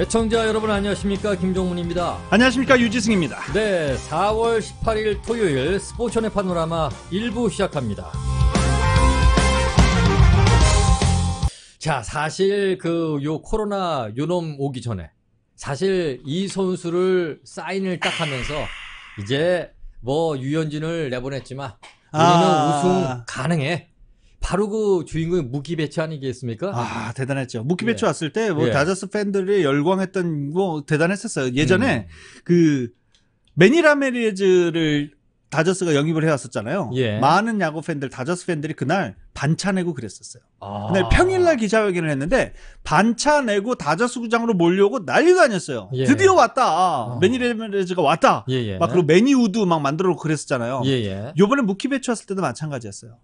애청자 여러분 안녕하십니까 김종문입니다. 안녕하십니까 유지승입니다. 네, 4월 18일 토요일 스포츠원의 파노라마 1부 시작합니다. 자, 사실 그 요 코로나 요 놈 오기 전에 사실 이 선수를 사인을 딱 하면서 이제 뭐 유현진을 내보냈지만 우리는 아~ 우승 가능해. 바로 그 주인공이 무키 배추 아니겠습니까? 아 대단했죠. 무키 배추 예. 왔을 때뭐 예. 다저스 팬들이 열광했던 뭐 대단했었어요. 예전에 음. 그 매니 라메리즈를 다저스가 영입을 해왔었잖아요. 예. 많은 야구 팬들, 다저스 팬들이 그날 반차 내고 그랬었어요. 아. 그날 평일날 기자회견을 했는데 반차 내고 다저스 구장으로 몰려오고 난리가 아니었어요. 예. 드디어 왔다. 어. 매니레메레즈가 왔다. 예예. 예. 막 그리고 매니우드 막 만들어 놓고 그랬었잖아요. 예예. 예. 요번에 무키 배추 왔을 때도 마찬가지였어요.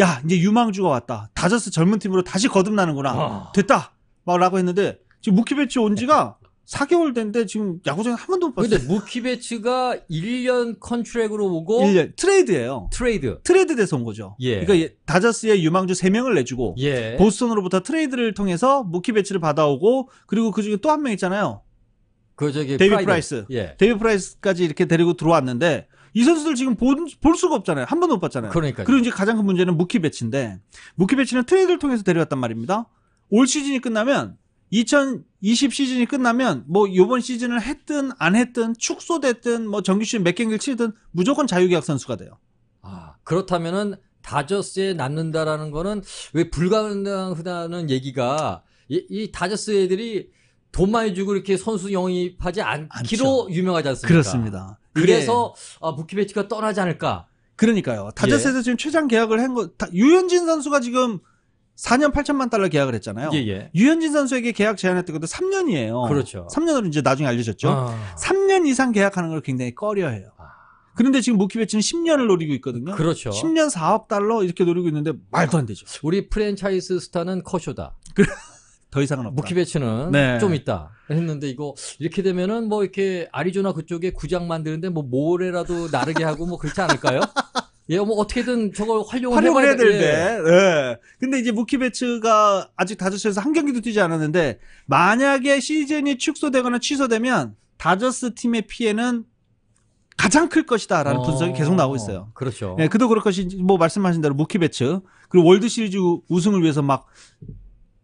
야 이제 유망주가 왔다. 다저스 젊은 팀으로 다시 거듭나는구나. 어. 됐다. 막라고 했는데 지금 무키베츠 온 지가 4개월 된데 지금 야구장에 한 번도 못 봤어요. 근데 무키베츠가 1년 컨트랙으로 오고 1년 트레이드예요. 트레이드. 트레이드 돼서 온 거죠. 예. 그러니까 다저스의 유망주 3명을 내주고 예. 보스턴으로부터 트레이드를 통해서 무키베츠를 받아오고 그리고 그중에 또 한 명 있잖아요. 그 저기 데뷔 프라이스 예. 데뷔 프라이스까지 이렇게 데리고 들어왔는데 이 선수들 지금 본, 볼 수가 없잖아요. 한 번도 못 봤잖아요. 그러니까 그리고 이제 가장 큰 문제는 무키 배치인데 무키 배치는 트레이드를 통해서 데려왔단 말입니다. 올 시즌이 끝나면 2020 시즌이 끝나면 뭐 요번 시즌을 했든 안 했든 축소됐든 뭐 정규 시즌 몇 경기를 치든 무조건 자유계약 선수가 돼요. 아, 그렇다면은 다저스에 남는다라는 거는 왜 불가능하다는 얘기가 이, 이 다저스 애들이 돈 많이 주고 이렇게 선수 영입하지 않기로 않죠. 유명하지 않습니까? 그렇습니다. 그래서 예. 아, 무키 베츠가 떠나지 않을까? 그러니까요. 다저스에서 예. 지금 최장 계약을 한 거, 다, 유현진 선수가 지금 4년 8천만 달러 계약을 했잖아요. 예예. 예. 유현진 선수에게 계약 제안했던 것도 3년이에요. 그렇죠. 3년으로 이제 나중에 알려졌죠. 아. 3년 이상 계약하는 걸 굉장히 꺼려해요. 아. 그런데 지금 무키베츠는 10년을 노리고 있거든요. 그렇죠. 10년 4억 달러 이렇게 노리고 있는데 말도 안 되죠. 우리 프랜차이즈 스타는 커쇼다. 더 이상은 없다. 무키 배치는 네. 좀 있다 했는데 이거 이렇게 되면은 뭐 이렇게 아리조나 그쪽에 구장 만드는데 뭐 모래라도 나르게 하고 뭐 그렇지 않을까요? 예, 뭐 어떻게든 저걸 활용을, 활용을 해야 되는데. 예. 네. 근데 이제 무키베츠가 아직 다저스에서 한 경기도 뛰지 않았는데 만약에 시즌이 축소되거나 취소되면 다저스 팀의 피해는 가장 클 것이다라는 어, 분석이 계속 나오고 있어요. 그렇죠. 예, 그도 그럴 것이 뭐 말씀하신 대로 무키베츠 그리고 월드 시리즈 우승을 위해서 막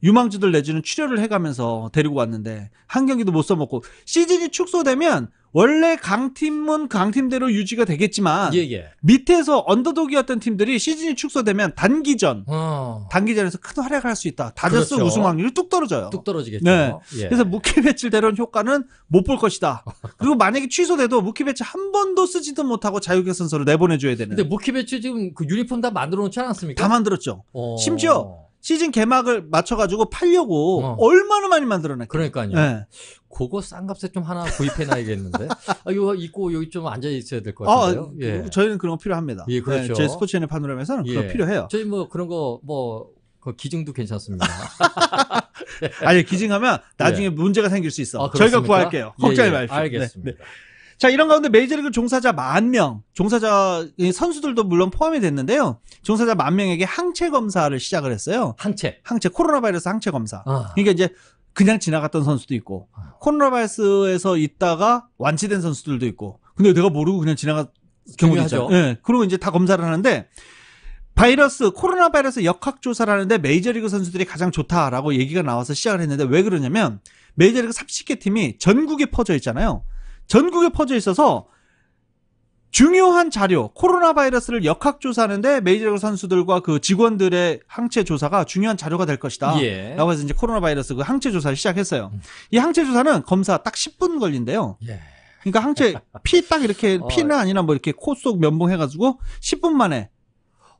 유망주들 내지는 출혈을 해가면서 데리고 왔는데 한 경기도 못 써먹고 시즌이 축소되면 원래 강팀은 그 강팀대로 유지가 되겠지만 예, 예. 밑에서 언더독이었던 팀들이 시즌이 축소되면 단기전 어. 단기전에서 큰 활약을 할 수 있다. 다저스 그렇죠. 우승 확률이 뚝 떨어져요. 뚝 떨어지겠죠. 네. 예. 그래서 무키 배치를려론 효과는 못 볼 것이다. 그리고 만약에 취소돼도 무키 배치 한 번도 쓰지도 못하고 자유격 선서를 내보내줘야 되는. 근데 무키 배치 지금 그 유니폼 다 만들어 놓지 않았습니까? 다 만들었죠. 어. 심지어 시즌 개막을 맞춰가지고 팔려고 어. 얼마나 많이 만들어놨 그러니까요. 네. 그거 싼값에 좀 하나 구입해놔야겠는데. 아, 이거 입고 여기 좀 앉아 있어야 될 것같은요 아, 어, 그 예. 저희는 그런 거 필요합니다. 예, 네, 그렇죠. 네, 저희 스포츠앤 파노라마에서는 예. 그거 필요해요. 저희 뭐 그런 거뭐 그 기증도 괜찮습니다. 아니 기증하면 나중에 예. 문제가 생길 수 있어. 아, 저희가 구할게요. 예, 걱정하지 예. 마십시오. 네, 네. 알겠습니다. 네, 자, 이런 가운데 메이저리그 종사자 만 명, 종사자 선수들도 물론 포함이 됐는데요. 종사자 만 명에게 항체 검사를 시작을 했어요. 항체. 항체 코로나 바이러스 항체 검사. 아. 그러니까 이제 그냥 지나갔던 선수도 있고 아. 코로나 바이러스에서 있다가 완치된 선수들도 있고. 근데 내가 모르고 그냥 지나갔 경우도 있죠. 예. 그리고 이제 다 검사를 하는데 바이러스 코로나 바이러스 역학 조사를 하는데 메이저리그 선수들이 가장 좋다라고 얘기가 나와서 시작을 했는데 왜 그러냐면 메이저리그 30개 팀이 전국에 퍼져 있잖아요. 전국에 퍼져 있어서 중요한 자료, 코로나 바이러스를 역학조사하는데 메이저리그 선수들과 그 직원들의 항체 조사가 중요한 자료가 될 것이다. 예. 라고 해서 이제 코로나 바이러스 그 항체 조사를 시작했어요. 이 항체 조사는 검사 딱 10분 걸린대요. 예. 그러니까 항체 피 딱 이렇게 어. 피는 아니라 뭐 이렇게 코 속 면봉 해가지고 10분 만에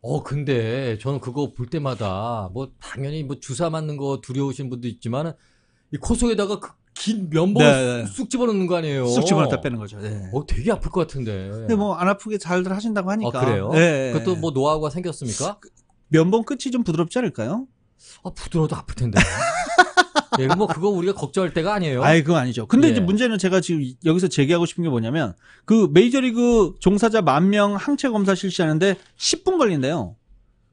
어 근데 저는 그거 볼 때마다 뭐 당연히 뭐 주사 맞는 거 두려우신 분도 있지만은 이코 속에다가 그긴 면봉 네, 네. 쑥 집어넣는 거 아니에요? 쑥 집어넣다 빼는 거죠. 네. 어, 되게 아플 것 같은데. 근데 뭐 안 아프게 잘들 하신다고 하니까. 아, 그래요? 네. 그것도 뭐 노하우가 생겼습니까? 면봉 끝이 좀 부드럽지 않을까요? 아, 부드러워도 아플 텐데. 예, 뭐 그거 우리가 걱정할 때가 아니에요. 아예 그건 아니죠. 근데 예. 이제 문제는 제가 지금 여기서 제기하고 싶은 게 뭐냐면 그 메이저리그 종사자 만 명 항체 검사 실시하는데 10분 걸린대요.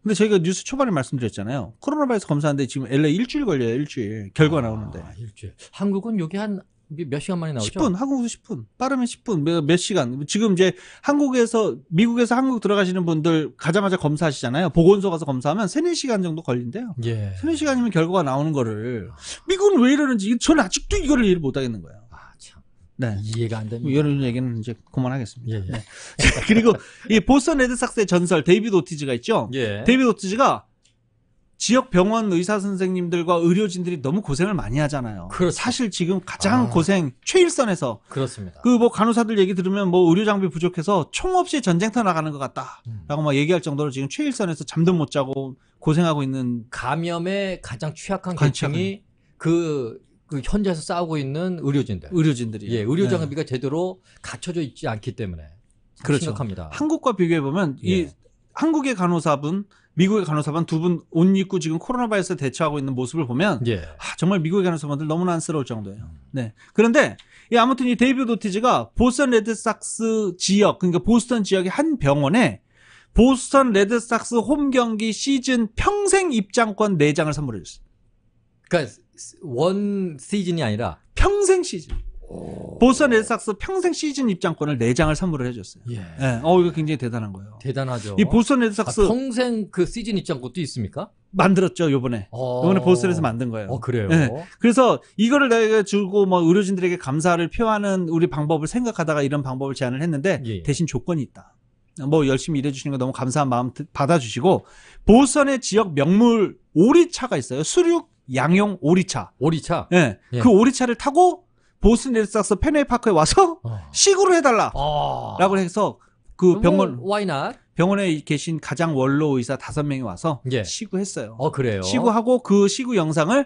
근데 저희가 뉴스 초반에 말씀드렸잖아요. 코로나 바이러스 검사하는데 지금 LA 일주일 걸려요, 일주일. 결과 아, 나오는데. 일주일. 한국은 여기 한 몇 시간 만에 나오죠? 10분, 한국에서 10분. 빠르면 10분, 몇, 몇 시간. 지금 이제 한국에서, 미국에서 한국 들어가시는 분들 가자마자 검사하시잖아요. 보건소 가서 검사하면 3, 4시간 정도 걸린대요. 예. 3, 4시간이면 결과가 나오는 거를. 미국은 왜 이러는지 저는 아직도 이거를 이해를 못 하겠는 거예요. 네. 이해가 안 됩니다. 이런 얘기는 이제 그만하겠습니다. 예, 예. 네. 그리고 이 보스턴 레드삭스의 전설 데이비드 오티즈가 있죠. 예. 데이비드 오티즈가 지역 병원 의사 선생님들과 의료진들이 너무 고생을 많이 하잖아요. 그렇 사실 지금 가장 아. 고생 최일선에서 그렇습니다. 그 뭐 간호사들 얘기 들으면 뭐 의료 장비 부족해서 총 없이 전쟁터 나가는 것 같다라고 음. 막 얘기할 정도로 지금 최일선에서 잠도 못 자고 고생하고 있는 감염에 가장 취약한 계층이 그그 현지에서 싸우고 있는 의료진들. 의료진들이. 예, 의료 네. 장비가 네. 제대로 갖춰져 있지 않기 때문에 그렇죠. 합니다 한국과 비교해 보면 예. 이 한국의 간호사분, 미국의 간호사분 두 분 옷 입고 지금 코로나 바이러스 대처하고 있는 모습을 보면 예. 아, 정말 미국의 간호사분들 너무나 안쓰러울 정도예요. 네. 그런데 이 아무튼 이 데이비드 도티즈가 보스턴 레드삭스 지역, 그러니까 보스턴 지역의 한 병원에 보스턴 레드삭스 홈 경기 시즌 평생 입장권 4장을 선물해 줬어요. 그러니까 원 시즌이 아니라 평생 시즌. 보스턴 레드삭스 평생 시즌 입장권을 4장을 선물을 해줬어요. 예. 예. 어, 이거 굉장히 대단한 거예요. 대단하죠. 이 보스턴 레드삭스. 아, 평생 그 시즌 입장권도 있습니까? 만들었죠, 요번에. 어. 요번에 보스턴에서 만든 거예요. 어, 그래요? 예. 그래서 이거를 내가 주고 뭐 의료진들에게 감사를 표하는 우리 방법을 생각하다가 이런 방법을 제안을 했는데 예. 예. 대신 조건이 있다. 뭐 열심히 일해주시는 거 너무 감사한 마음 받아주시고 보선의 지역 명물 오리차가 있어요. 수륙 양용 오리차. 오리차. 예. 예. 그 오리차를 타고 보스턴 레드스 페네이 파크에 와서 어. 시구로 해달라. 어. 라고 해서 그 병원 와이나 뭐, 병원에 계신 가장 원로 의사 다섯 명이 와서 예. 시구했어요. 어 그래요. 시구하고 그 시구 영상을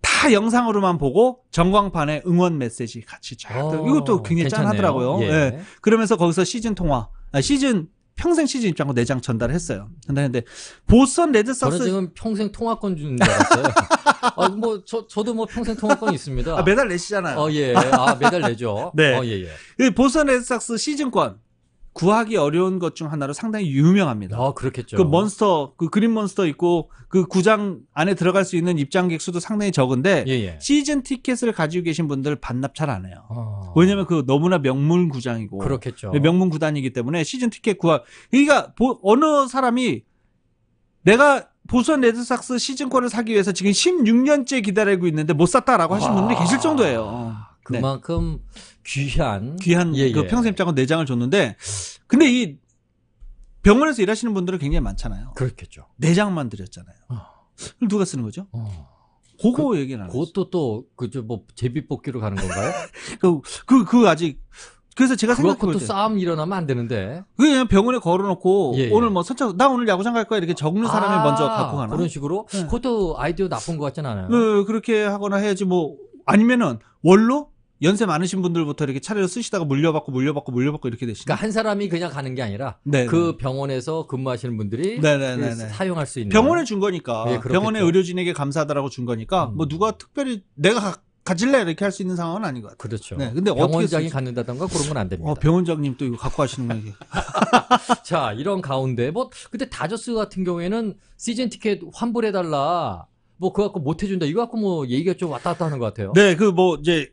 다 영상으로만 보고 전광판에 응원 메시지 같이 쫙 어, 이것도 굉장히 괜찮네요. 짠하더라고요. 예. 예. 그러면서 거기서 시즌 통화, 아, 시즌 평생 시즌 입장권 4장 전달했어요. 전달했는데 보스턴 레드삭스 지금 평생 통화권 주는 줄 알았어요. 아, 뭐 저, 저도 뭐 평생 통화권 있습니다. 아, 매달 내시잖아요. 어, 예. 아, 매달 내죠. 네. 어, 예, 예. 그 보스턴 레드삭스 시즌권 구하기 어려운 것 중 하나로 상당히 유명합니다. 아, 그렇겠죠. 그 몬스터, 그 그린 몬스터 있고 그 구장 안에 들어갈 수 있는 입장객 수도 상당히 적은데 예, 예. 시즌 티켓을 가지고 계신 분들 반납 잘 안 해요. 아... 왜냐면 그 너무나 명문 구장이고 그렇겠죠. 네, 명문 구단이기 때문에 시즌 티켓 구하 그러니까 보, 어느 사람이 내가 보스턴 레드삭스 시즌권을 사기 위해서 지금 16년째 기다리고 있는데 못 샀다라고 하신는 분들이 계실 정도예요. 네. 그만큼 귀한 귀한 예, 그 예. 평생 입장은 내장을 줬는데 근데 이 병원에서 일하시는 분들은 굉장히 많잖아요. 그렇겠죠. 4장만 드렸잖아요. 어. 누가 쓰는 거죠? 어. 그거 그, 얘기는 안 그것도 또그저뭐 제비뽑기로 가는 건가요? 그, 그, 그 아직 그래서 제가 생각해보죠. 싸움 일어나면 안 되는데. 그게 냥 병원에 걸어놓고 예, 예. 오늘 뭐 선착 나 오늘 야구장 갈 거야 이렇게 적는 사람을 아, 먼저 갖고 가나. 그런 식으로. 네. 그것도 아이디어 나쁜 것 같진 않아요. 네, 그렇게 하거나 해야지 뭐 아니면은 원로 연세 많으신 분들부터 이렇게 차례로 쓰시다가 물려받고 물려받고 물려받고 이렇게 되시니까 그러니까 한 사람이 그냥 가는 게 아니라 네네. 그 네. 병원에서 근무하시는 분들이 네네네 네, 네, 그 사용할 수 있는 병원에 준 거니까 예, 병원의 의료진에게 감사하다라고 준 거니까 음. 뭐 누가 특별히 내가 가, 가질래 이렇게 할 수 있는 상황은 아닌 것 같아요. 그렇죠. 네, 근데 병원장이 갖는다던가 그런 건 안 됩니다. 어, 병원장님 또 이거 갖고 하시는 거예요. 자, 이런 가운데 뭐 근데 다저스 같은 경우에는 시즌 티켓 환불해 달라. 뭐 그거 갖고 못 해준다. 이거 갖고 뭐 얘기가 좀 왔다 갔다 하는 것 같아요. 네, 그 뭐 이제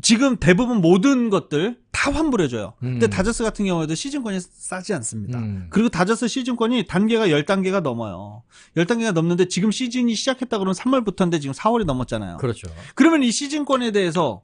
지금 대부분 모든 것들 다 환불해줘요. 음. 근데 다저스 같은 경우에도 시즌권이 싸지 않습니다. 음. 그리고 다저스 시즌권이 단계가 10단계가 넘어요. 10단계가 넘는데 지금 시즌이 시작했다 그러면 3월부터인데 지금 4월이 넘었잖아요. 그렇죠. 그러면 이 시즌권에 대해서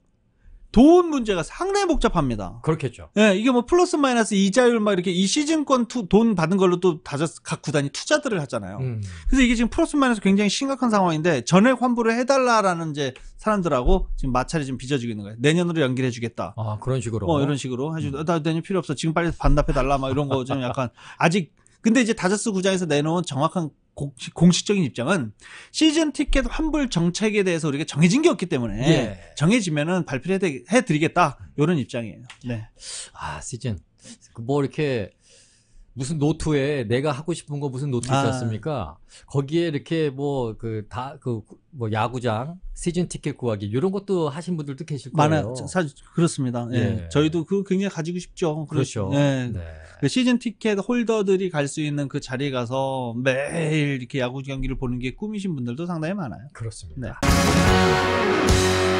도운 문제가 상당히 복잡합니다. 그렇겠죠. 예, 이게 뭐 플러스 마이너스 이자율 막 이렇게 이 시즌권 투, 돈 받은 걸로 또 다섯 각 구단이 투자들을 하잖아요. 음. 그래서 이게 지금 플러스 마이너스 굉장히 심각한 상황인데 전액 환불을 해달라라는 이제 사람들하고 지금 마찰이 좀 빚어지고 있는 거예요. 내년으로 연기를 해주겠다. 아 그런 식으로. 어 이런 식으로 해주. 음. 아, 나 내년 필요 없어. 지금 빨리 반납해달라 막 이런 거 좀 약간 아직. 근데 이제 다저스 구장에서 내놓은 정확한 공식, 적인 입장은 시즌 티켓 환불 정책에 대해서 우리가 정해진 게 없기 때문에 예. 정해지면은 발표를 해드리겠다 이런 입장이에요. 네. 아 시즌 뭐 이렇게 무슨 노트에 내가 하고 싶은 거 무슨 노트 있지 아. 않습니까? 거기에 이렇게 뭐 그다그뭐 그 그 뭐 야구장 시즌 티켓 구하기 이런 것도 하신 분들도 계실 거예요. 많아요. 사실 그렇습니다. 예. 네. 저희도 그 굉장히 가지고 싶죠. 그렇죠. 예. 네. 그 시즌 티켓 홀더들이 갈 수 있는 그 자리에 가서 매일 이렇게 야구 경기를 보는 게 꿈이신 분들도 상당히 많아요. 그렇습니다. 네.